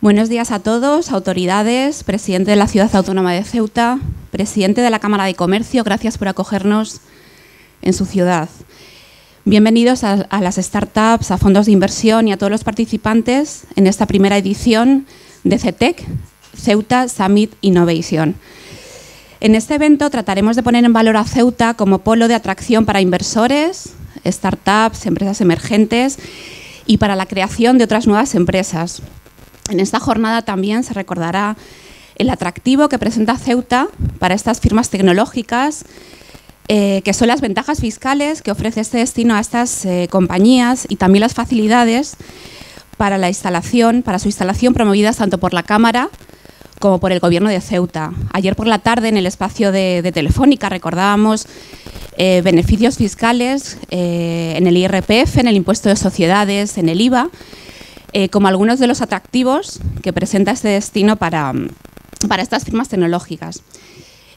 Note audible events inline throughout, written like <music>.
Buenos días a todos, autoridades, presidente de la Ciudad Autónoma de Ceuta, presidente de la Cámara de Comercio, gracias por acogernos en su ciudad. Bienvenidos a, las startups, a fondos de inversión y a todos los participantes en esta primera edición de CETEC, Ceuta Summit Innovation. En este evento trataremos de poner en valor a Ceuta como polo de atracción para inversores, startups, empresas emergentes y para la creación de otras nuevas empresas. En esta jornada también se recordará el atractivo que presenta Ceuta para estas firmas tecnológicas, eh, que son las ventajas fiscales que ofrece este destino a estas eh, compañías y también las facilidades para la instalación, para su instalación promovidas tanto por la Cámara como por el Gobierno de Ceuta. Ayer por la tarde en el espacio de, Telefónica recordábamos eh, beneficios fiscales en el IRPF, en el impuesto de sociedades, en el IVA eh, como algunos de los atractivos que presenta este destino para, estas firmas tecnológicas.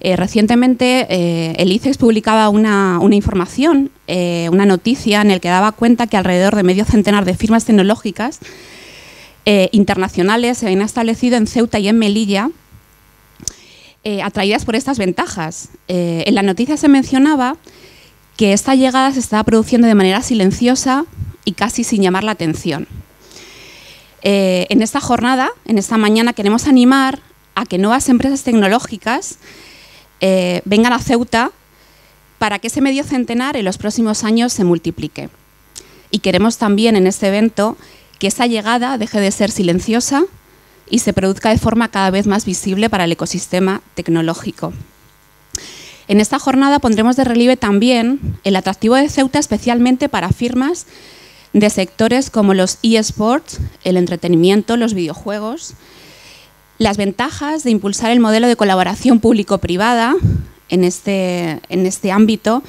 Eh, recientemente eh, el ICEX publicaba una, una información, una noticia en la que daba cuenta que alrededor de medio centenar de firmas tecnológicas internacionales se habían establecido en Ceuta y en Melilla, atraídas por estas ventajas. en la noticia se mencionaba que esta llegada se estaba produciendo de manera silenciosa y casi sin llamar la atención. Eh, en esta jornada, en esta mañana, queremos animar a que nuevas empresas tecnológicas eh, vengan a Ceuta para que ese medio centenar en los próximos años se multiplique. Y queremos también en este evento que esa llegada deje de ser silenciosa y se produzca de forma cada vez más visible para el ecosistema tecnológico. En esta jornada pondremos de relieve también el atractivo de Ceuta especialmente para firmas de sectores como los eSports, el entretenimiento, los videojuegos, las ventajas de impulsar el modelo de colaboración público-privada en este, en este ámbito,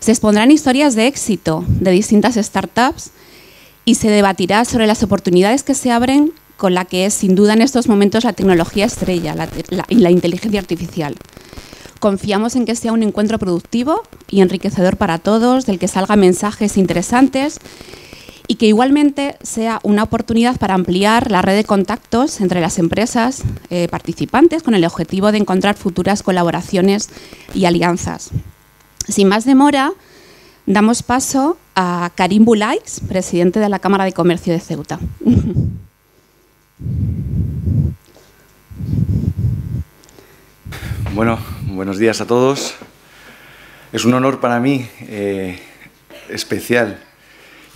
se expondrán historias de éxito de distintas startups y se debatirá sobre las oportunidades que se abren con la que es sin duda en estos momentos la tecnología estrella y la inteligencia artificial. Confiamos en que sea un encuentro productivo y enriquecedor para todos, del que salgan mensajes interesantes y que igualmente sea una oportunidad para ampliar la red de contactos entre las empresas eh, participantes con el objetivo de encontrar futuras colaboraciones y alianzas. Sin más demora, damos paso a Karim Bulais, presidente de la Cámara de Comercio de Ceuta. <laughs> Bueno, buenos días a todos. Es un honor para mí eh, especial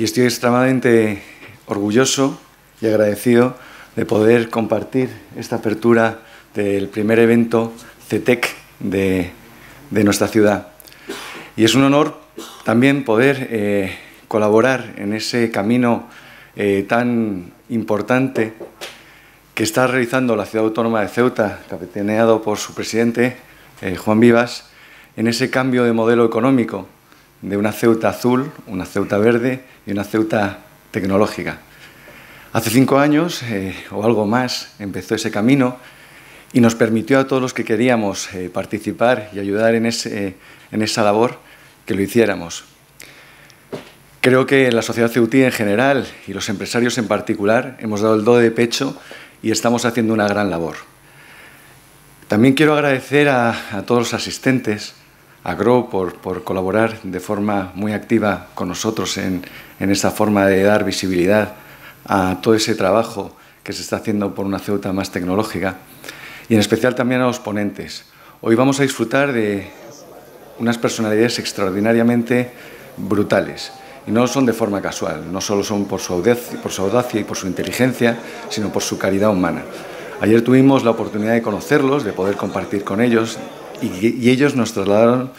y estoy extremadamente orgulloso y agradecido de poder compartir esta apertura del primer evento CETEC de, nuestra ciudad. Y es un honor también poder eh, colaborar en ese camino eh, tan importante que está realizando la ciudad autónoma de Ceuta, capitaneado por su presidente, eh, Juan Vivas, en ese cambio de modelo económico de una Ceuta azul, una Ceuta verde y una Ceuta tecnológica. Hace cinco años eh, o algo más empezó ese camino y nos permitió a todos los que queríamos eh, participar y ayudar en, esa labor que lo hiciéramos. Creo que la sociedad ceutí en general y los empresarios en particular hemos dado el do de pecho y estamos haciendo una gran labor. También quiero agradecer a todos los asistentes, Agro por, por, colaborar de forma muy activa con nosotros en, esta forma de dar visibilidad a todo ese trabajo que se está haciendo por una Ceuta más tecnológica y en especial también a los ponentes. Hoy vamos a disfrutar de unas personalidades extraordinariamente brutales y no son de forma casual, no solo son por su audacia, por su audacia y por su inteligencia, sino por su caridad humana. Ayer tuvimos la oportunidad de conocerlos, de poder compartir con ellos, y, ellos nos trasladaron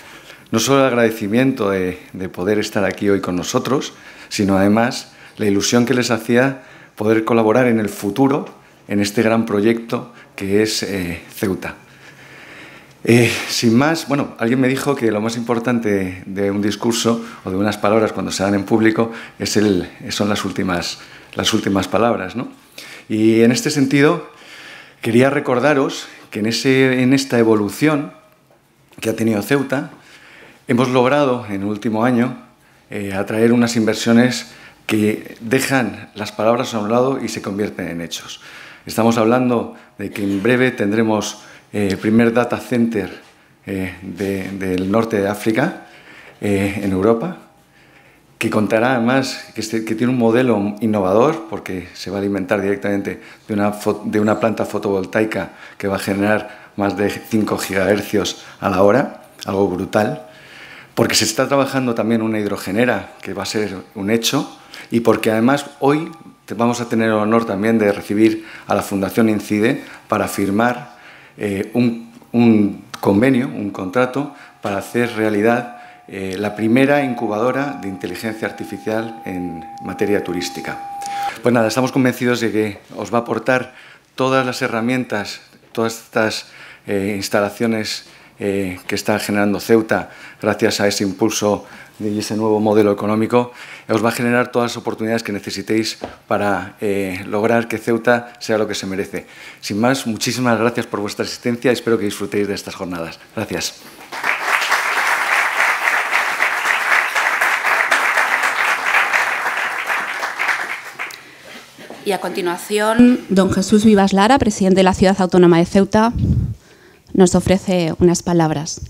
no solo el agradecimiento de, poder estar aquí hoy con nosotros, sino además la ilusión que les hacía poder colaborar en el futuro en este gran proyecto que es eh, Ceuta. Eh, sin más, bueno, alguien me dijo que lo más importante de un discurso o de unas palabras cuando se dan en público es el, son las últimas, las últimas palabras. ¿no? Y en este sentido, quería recordaros que en, ese, en esta evolución que ha tenido Ceuta, hemos logrado en el último año eh, atraer unas inversiones que dejan las palabras a un lado y se convierten en hechos. Estamos hablando de que en breve tendremos el eh, primer data center eh, del norte de África en Europa, que contará además este, que, tiene un modelo innovador porque se va a alimentar directamente de una, de una planta fotovoltaica que va a generar más de 5 gigahercios a la hora, algo brutal, porque se está trabajando también una hidrogenera que va a ser un hecho y porque además hoy vamos a tener el honor también de recibir a la Fundación Incide para firmar eh, un, un convenio, un contrato para hacer realidad eh, la primera incubadora de inteligencia artificial en materia turística. Pues nada, estamos convencidos de que os va a aportar todas las herramientas, todas estas eh, instalaciones eh, que está generando Ceuta gracias a ese impulso y ese nuevo modelo económico, os va a generar todas las oportunidades que necesitéis para lograr que Ceuta sea lo que se merece. Sin más, muchísimas gracias por vuestra asistencia y espero que disfrutéis de estas jornadas. Gracias. Y a continuación, don Jesús Vivas Lara, presidente de la Ciudad Autónoma de Ceuta, nos ofrece unas palabras.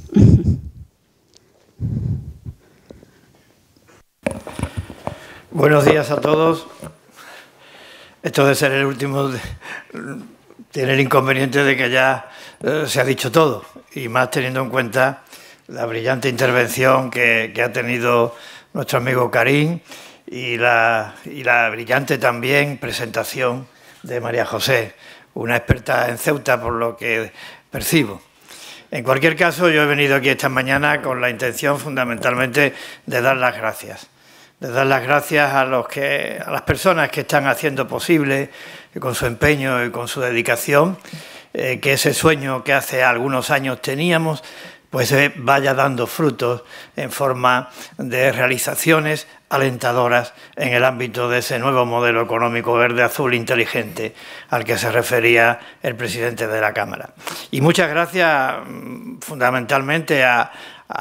Buenos días a todos. Esto de ser el último tiene el inconveniente de que ya eh, se ha dicho todo, y más teniendo en cuenta la brillante intervención que ha tenido nuestro amigo Karim y la, brillante también presentación de María José, una experta en Ceuta por lo que percibo. En cualquier caso, yo he venido aquí esta mañana con la intención fundamentalmente de dar las gracias. De dar las gracias a, los que, a las personas que están haciendo posible, con su empeño y con su dedicación, eh, que ese sueño que hace algunos años teníamos pues eh, vaya dando frutos en forma de realizaciones alentadoras en el ámbito de ese nuevo modelo económico verde azul inteligente al que se refería el presidente de la Cámara. Y muchas gracias mm, fundamentalmente a,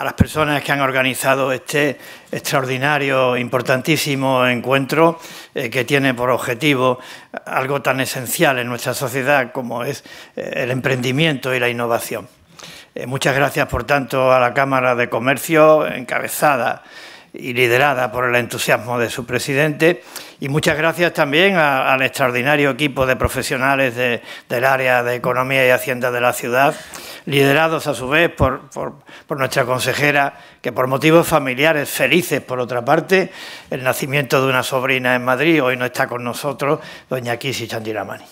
las personas que han organizado este extraordinario, importantísimo encuentro eh, que tiene por objetivo algo tan esencial en nuestra sociedad como es eh, el emprendimiento y la innovación. Eh, muchas gracias, por tanto, a la Cámara de Comercio, encabezada y liderada por el entusiasmo de su presidente. Y muchas gracias también al extraordinario equipo de profesionales del área de Economía y Hacienda de la ciudad, liderados a su vez por, por, nuestra consejera, que por motivos familiares felices, por otra parte, el nacimiento de una sobrina en Madrid, hoy no está con nosotros, doña Kisi Chandiramani.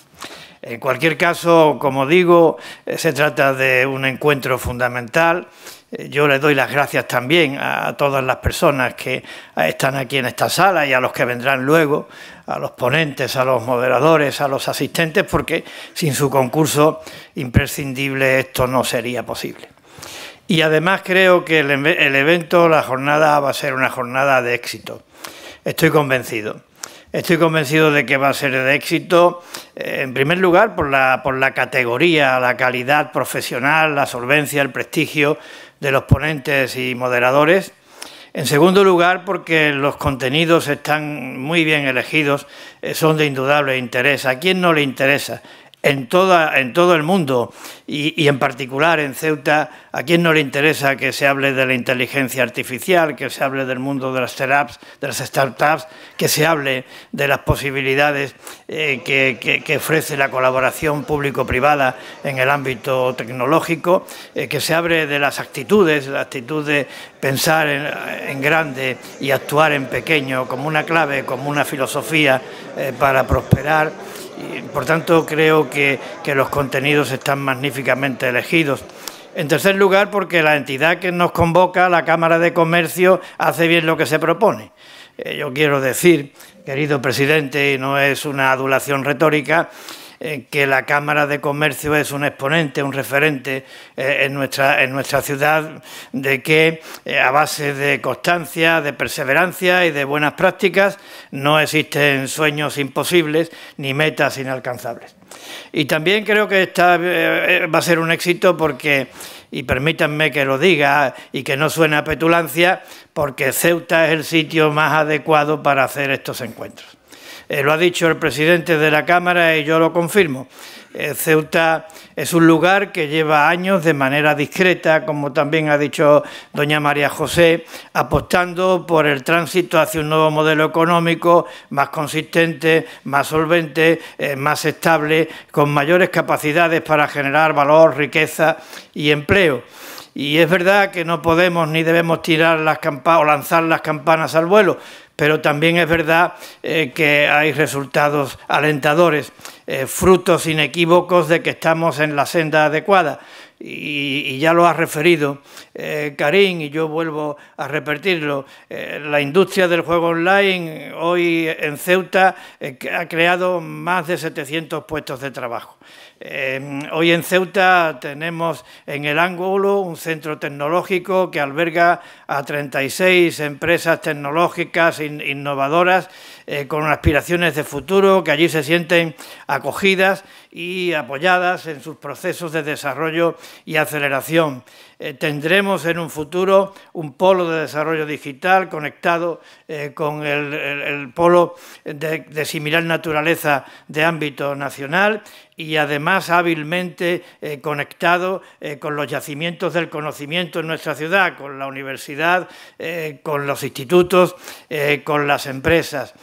En cualquier caso, como digo, eh, se trata de un encuentro fundamental. Eh, yo le doy las gracias también a todas las personas que están aquí en esta sala y a los que vendrán luego, a los ponentes, a los moderadores, a los asistentes, porque sin su concurso imprescindible esto no sería posible. Y además creo que el evento, la jornada, va a ser una jornada de éxito. Estoy convencido. Estoy convencido de que va a ser de éxito, eh, en primer lugar, por la, por la categoría, la calidad profesional, la solvencia, el prestigio de los ponentes y moderadores. En segundo lugar, porque los contenidos están muy bien elegidos, eh, son de indudable interés. ¿A quién no le interesa en, toda, todo el mundo y, en particular en Ceuta, ¿a quién no le interesa que se hable de la inteligencia artificial, que se hable del mundo de las startups, de las startups que se hable de las posibilidades eh, que, ofrece la colaboración público-privada en el ámbito tecnológico, eh, que se hable de las actitudes, la actitud de pensar en, grande y actuar en pequeño como una clave, como una filosofía eh, para prosperar? por tanto, creo que, los contenidos están magníficamente elegidos. En tercer lugar, porque la entidad que nos convoca, la Cámara de Comercio, hace bien lo que se propone. Eh, yo quiero decir, querido presidente, y no es una adulación retórica, eh, que la Cámara de Comercio es un exponente, un referente eh, en, nuestra, ciudad, de que eh, a base de constancia, de perseverancia y de buenas prácticas no existen sueños imposibles ni metas inalcanzables. Y también creo que esta va a ser un éxito porque, y permítanme que lo diga y que no suene a petulancia, porque Ceuta es el sitio más adecuado para hacer estos encuentros. Eh, lo ha dicho el presidente de la Cámara y yo lo confirmo. Eh, Ceuta es un lugar que lleva años de manera discreta, como también ha dicho doña María José, apostando por el tránsito hacia un nuevo modelo económico más consistente, más solvente, eh, más estable, con mayores capacidades para generar valor, riqueza y empleo. Y es verdad que no podemos ni debemos tirar las campanas o lanzar las campanas al vuelo, pero también es verdad eh, que hay resultados alentadores. Eh, frutos inequívocos de que estamos en la senda adecuada. Y, ya lo ha referido, eh, Karim, y yo vuelvo a repetirlo, eh, la industria del juego online hoy en Ceuta ha creado más de 700 puestos de trabajo. Em, hoy en Ceuta tenemos en el ángulo un centro tecnológico que alberga a 36 empresas tecnológicas innovadoras eh, con aspiraciones de futuro, que allí se sienten acogidas y apoyadas en sus procesos de desarrollo y aceleración. Eh, tendremos en un futuro un polo de desarrollo digital conectado eh, con el, polo de, similar naturaleza de ámbito nacional y además hábilmente eh, conectado con los yacimientos del conocimiento en nuestra ciudad, con la universidad, con los institutos, con las empresas.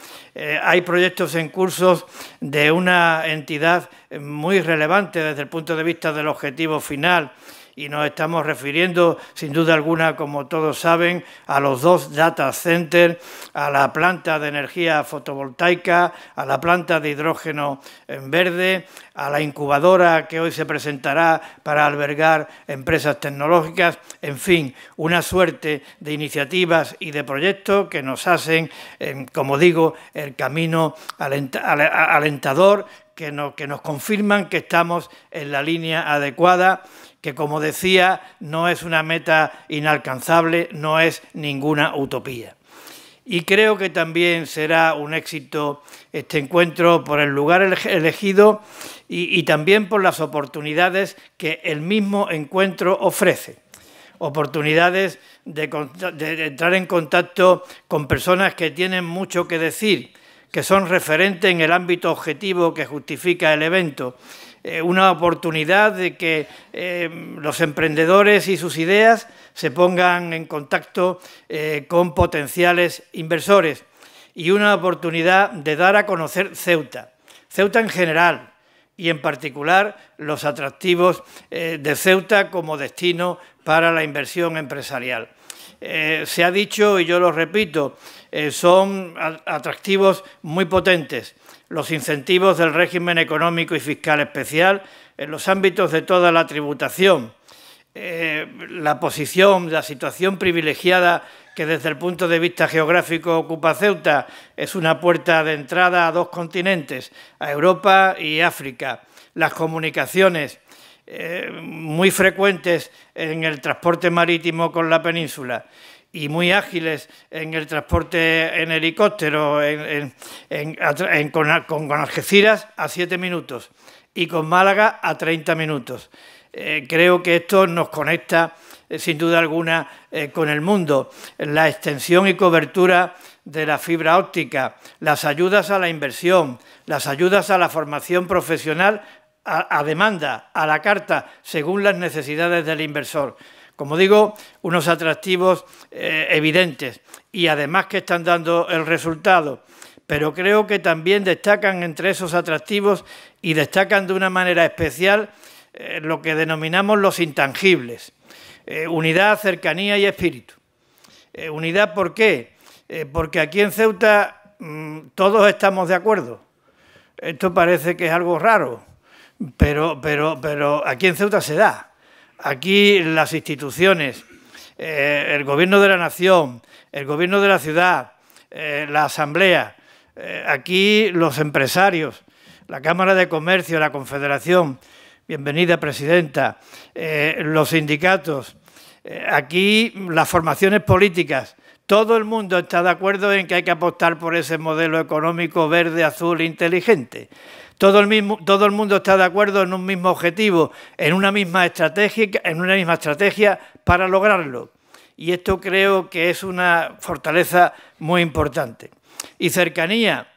hay proyectos en curso de una entidad muy relevante desde el punto de vista del objetivo final y nos estamos refiriendo, sin duda alguna, como todos saben, a los dos data centers, a la planta de energía fotovoltaica, a la planta de hidrógeno en verde, a la incubadora que hoy se presentará para albergar empresas tecnológicas, en fin, una suerte de iniciativas y de proyectos que nos hacen, como digo, el camino alentador que nos, confirman que estamos en la línea adecuada, que como decía, no es una meta inalcanzable, no es ninguna utopía. Y creo que también será un éxito este encuentro por el lugar elegido y, también por las oportunidades que el mismo encuentro ofrece oportunidades de, entrar en contacto con personas que tienen mucho que decir, que son referentes en el ámbito objetivo que justifica el evento. Eh, una oportunidad de que eh, los emprendedores y sus ideas se pongan en contacto eh, con potenciales inversores y una oportunidad de dar a conocer Ceuta, Ceuta en general y en particular los atractivos de Ceuta como destino para la inversión empresarial. se ha dicho, y yo lo repito, eh, son atractivos muy potentes. Los incentivos del régimen económico y fiscal especial en los ámbitos de toda la tributación, eh, la posición, la situación privilegiada que desde el punto de vista geográfico ocupa Ceuta, es una puerta de entrada a dos continentes, a Europa y África, las comunicaciones eh, muy frecuentes en el transporte marítimo con la península y muy ágiles en el transporte en helicóptero con, Algeciras a siete minutos y con Málaga a 30 minutos. Eh, creo que esto nos conecta eh, sin duda alguna eh, con el mundo. La extensión y cobertura de la fibra óptica, las ayudas a la inversión, las ayudas a la formación profesional a demanda, a la carta, según las necesidades del inversor. Como digo, unos atractivos eh, evidentes y además que están dando el resultado pero creo que también destacan entre esos atractivos y destacan de una manera especial eh, lo que denominamos los intangibles. Eh, unidad, cercanía y espíritu. unidad, ¿por qué? porque aquí en Ceuta mm, todos estamos de acuerdo. Esto parece que es algo raro, pero, pero, pero aquí en Ceuta se da aquí las instituciones, eh, el gobierno de la nación, el gobierno de la ciudad, eh, la asamblea, eh, aquí los empresarios, la Cámara de Comercio, la Confederación, bienvenida presidenta, los sindicatos, aquí las formaciones políticas, todo el mundo está de acuerdo en que hay que apostar por ese modelo económico verde, azul, inteligente. Todo el, mundo está de acuerdo en un mismo objetivo, en una misma estrategia, en una misma estrategia para lograrlo. Y esto creo que es una fortaleza muy importante. Y cercanía,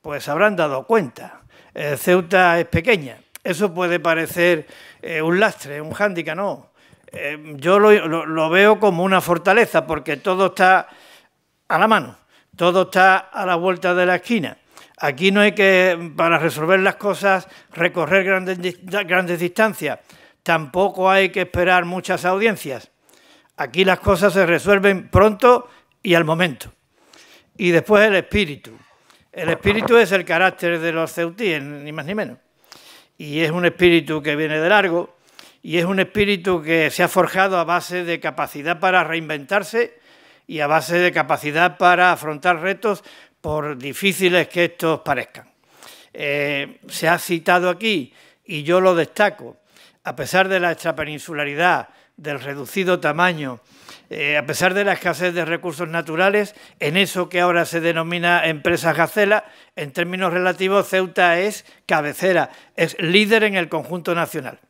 pues habrán dado cuenta. Eh, Ceuta es pequeña. Eso puede parecer eh, un lastre, un hándicap, no. Em, yo lo, veo como una fortaleza porque todo está a la mano, todo está a la vuelta de la esquina. Aquí no hay que, para resolver las cosas, recorrer grandes, grandes, distancias. Tampoco hay que esperar muchas audiencias. Aquí las cosas se resuelven pronto y al momento. Y después el espíritu. El espíritu es el carácter de los ceutíes, ni más ni menos. Y es un espíritu que viene de largo, y es un espíritu que se ha forjado a base de capacidad para reinventarse y a base de capacidad para afrontar retos por difíciles que estos parezcan. Eh, se ha citado aquí, y yo lo destaco, a pesar de la extrapeninsularidad, del reducido tamaño, eh, a pesar de la escasez de recursos naturales, en eso que ahora se denomina Empresa gacela, en términos relativos, Ceuta es cabecera, es líder en el conjunto nacional.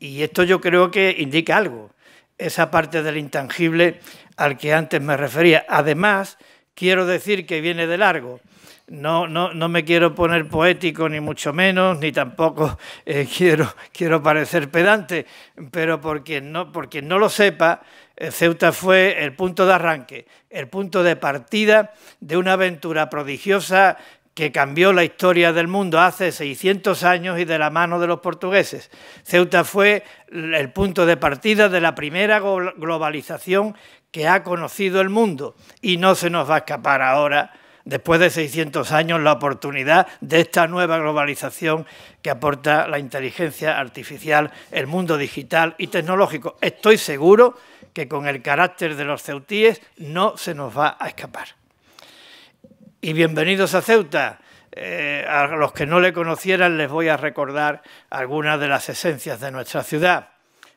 Y esto yo creo que indica algo, esa parte del intangible al que antes me refería. Además, quiero decir que viene de largo. No, no, me quiero poner poético, ni mucho menos, ni tampoco <laughs> eh, quiero, quiero parecer pedante, pero no, por quien no lo sepa, eh, Ceuta fue el punto de arranque, el punto de partida de una aventura prodigiosa que cambió la historia del mundo hace 600 años y de la mano de los portugueses. Ceuta fue el punto de partida de la primera globalización que ha conocido el mundo y no se nos va a escapar ahora, después de 600 años, la oportunidad de esta nueva globalización que aporta la inteligencia artificial, el mundo digital y tecnológico. Estoy seguro que con el carácter de los ceutíes no se nos va a escapar y bienvenidos a Ceuta. Eh, a los que no le conocieran les voy a recordar algunas de las esencias de nuestra ciudad.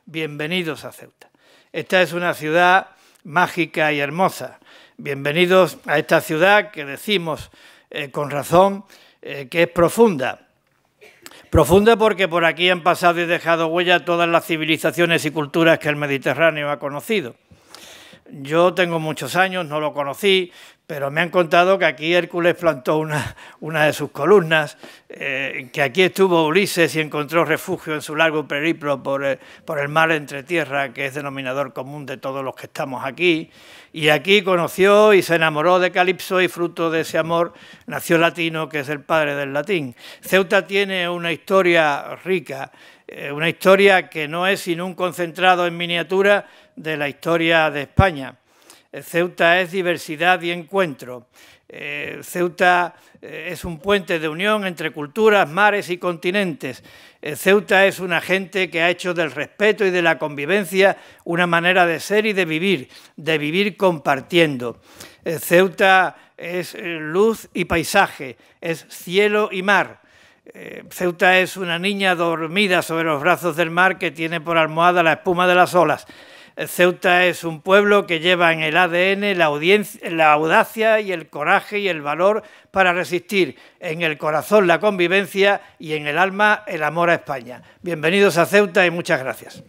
Bienvenidos a Ceuta. Esta es una ciudad mágica y hermosa. Bienvenidos a esta ciudad que decimos eh, con razón eh, que es profunda. Profunda porque por aquí han pasado y dejado huella todas las civilizaciones y culturas que el Mediterráneo ha conocido. Yo tengo muchos años, no lo conocí, pero me han contado que aquí Hércules plantó una, de sus columnas, eh, que aquí estuvo Ulises y encontró refugio en su largo periplo eh, por el, mar entre tierra, que es denominador común de todos los que estamos aquí, y aquí conoció y se enamoró de Calipso y fruto de ese amor nació Latino, que es el padre del latín. Ceuta tiene una historia rica, eh, una historia que no es sino un concentrado en miniatura de la historia de España eh, Ceuta es diversidad y encuentro. Eh, Ceuta eh, es un puente de unión entre culturas, mares y continentes. Ceuta es una gente que ha hecho del respeto y de la convivencia una manera de ser y de vivir, de vivir compartiendo. Ceuta es luz y paisaje, es cielo y mar. Ceuta es una niña dormida sobre los brazos del mar que tiene por almohada la espuma de las olas. Ceuta es un pueblo que lleva en el ADN la, audacia y el coraje y el valor para resistir, en el corazón la convivencia y en el alma el amor a España. Bienvenidos a Ceuta y muchas gracias.